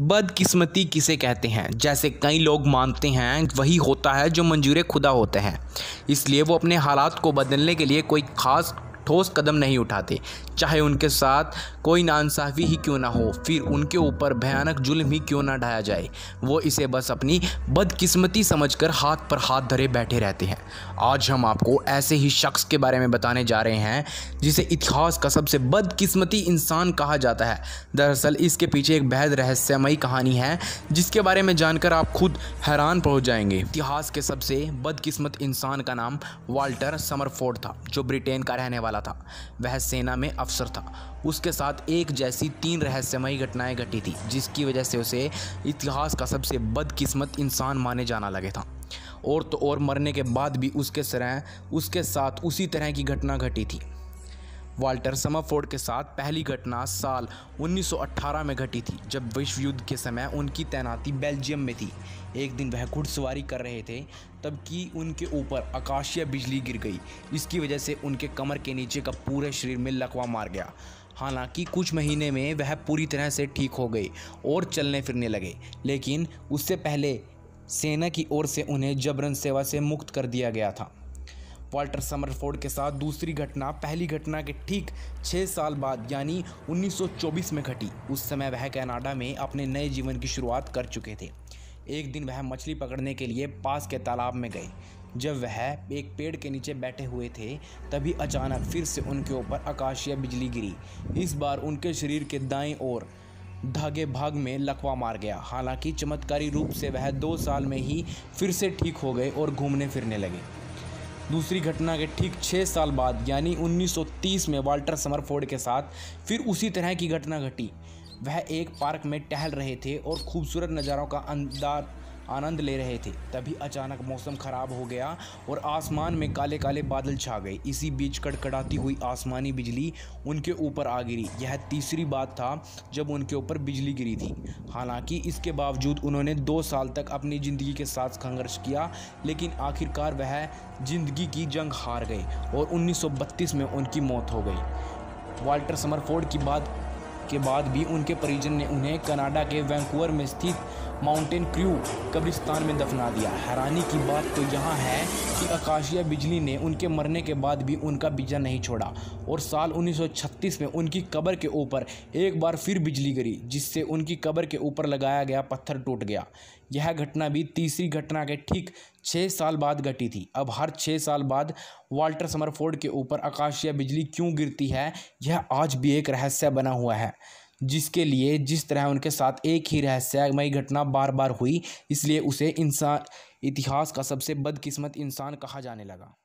बदकिस्मती किसे कहते हैं जैसे कई लोग मानते हैं वही होता है जो मंजूर खुदा होते हैं इसलिए वो अपने हालात को बदलने के लिए कोई ख़ास ठोस कदम नहीं उठाते चाहे उनके साथ कोई नानसाफी ही क्यों ना हो फिर उनके ऊपर भयानक जुल्म ही क्यों ना ढाया जाए वो इसे बस अपनी बदकिस्मती समझकर हाथ पर हाथ धरे बैठे रहते हैं आज हम आपको ऐसे ही शख्स के बारे में बताने जा रहे हैं जिसे इतिहास का सबसे बदकिस्मती इंसान कहा जाता है दरअसल इसके पीछे एक बेहद रहस्यमयी कहानी है जिसके बारे में जानकर आप खुद हैरान पहुँच जाएंगे इतिहास के सबसे बदकिस्मत इंसान का नाम वाल्टर समरफोर्ड था जो ब्रिटेन का रहने वाला वाला था वह सेना में अफसर था उसके साथ एक जैसी तीन रहस्यमयी घटनाएं घटी थी जिसकी वजह से उसे इतिहास का सबसे बदकिस्मत इंसान माने जाना लगे था और तो और मरने के बाद भी उसके सरह उसके साथ उसी तरह की घटना घटी थी वाल्टर समरफोर्ड के साथ पहली घटना साल 1918 में घटी थी जब विश्व युद्ध के समय उनकी तैनाती बेल्जियम में थी एक दिन वह घुड़सवारी कर रहे थे तब कि उनके ऊपर आकाशीय बिजली गिर गई इसकी वजह से उनके कमर के नीचे का पूरे शरीर में लकवा मार गया हालांकि कुछ महीने में वह पूरी तरह से ठीक हो गए और चलने फिरने लगे लेकिन उससे पहले सेना की ओर से उन्हें जबरन सेवा से मुक्त कर दिया गया था वाल्टर समरफोर्ड के साथ दूसरी घटना पहली घटना के ठीक छः साल बाद यानी 1924 में घटी उस समय वह कनाडा में अपने नए जीवन की शुरुआत कर चुके थे एक दिन वह मछली पकड़ने के लिए पास के तालाब में गए जब वह एक पेड़ के नीचे बैठे हुए थे तभी अचानक फिर से उनके ऊपर आकाशीय बिजली गिरी इस बार उनके शरीर के दाएं ओर धागे भाग में लकवा मार गया हालांकि चमत्कारी रूप से वह दो साल में ही फिर से ठीक हो गए और घूमने फिरने लगे दूसरी घटना के ठीक छः साल बाद यानी 1930 में वाल्टर समरफोर्ड के साथ फिर उसी तरह की घटना घटी वह एक पार्क में टहल रहे थे और खूबसूरत नज़ारों का अंदाज आनंद ले रहे थे तभी अचानक मौसम ख़राब हो गया और आसमान में काले काले बादल छा गए इसी बीच कड़कड़ाती हुई आसमानी बिजली उनके ऊपर आ गिरी यह तीसरी बात था जब उनके ऊपर बिजली गिरी थी हालांकि इसके बावजूद उन्होंने दो साल तक अपनी ज़िंदगी के साथ संघर्ष किया लेकिन आखिरकार वह ज़िंदगी की जंग हार गए और उन्नीस में उनकी मौत हो गई वाल्टर समरफोर्ड की बात के बाद भी उनके परिजन ने उन्हें कनाडा के वैंकूवर में स्थित माउंटेन क्रू कब्रिस्तान में दफना दिया हैरानी की बात तो यहाँ है कि आकाशिया बिजली ने उनके मरने के बाद भी उनका बीजा नहीं छोड़ा और साल 1936 में उनकी कब्र के ऊपर एक बार फिर बिजली गिरी जिससे उनकी कब्र के ऊपर लगाया गया पत्थर टूट गया यह घटना भी तीसरी घटना के ठीक छः साल बाद घटी थी अब हर छः साल बाद वाल्टर समरफोर्ड के ऊपर आकाशिया बिजली क्यों गिरती है यह आज भी एक रहस्य बना हुआ है जिसके लिए जिस तरह उनके साथ एक ही रहस्यमयी घटना बार बार हुई इसलिए उसे इंसान इतिहास का सबसे बदकिस्मत इंसान कहा जाने लगा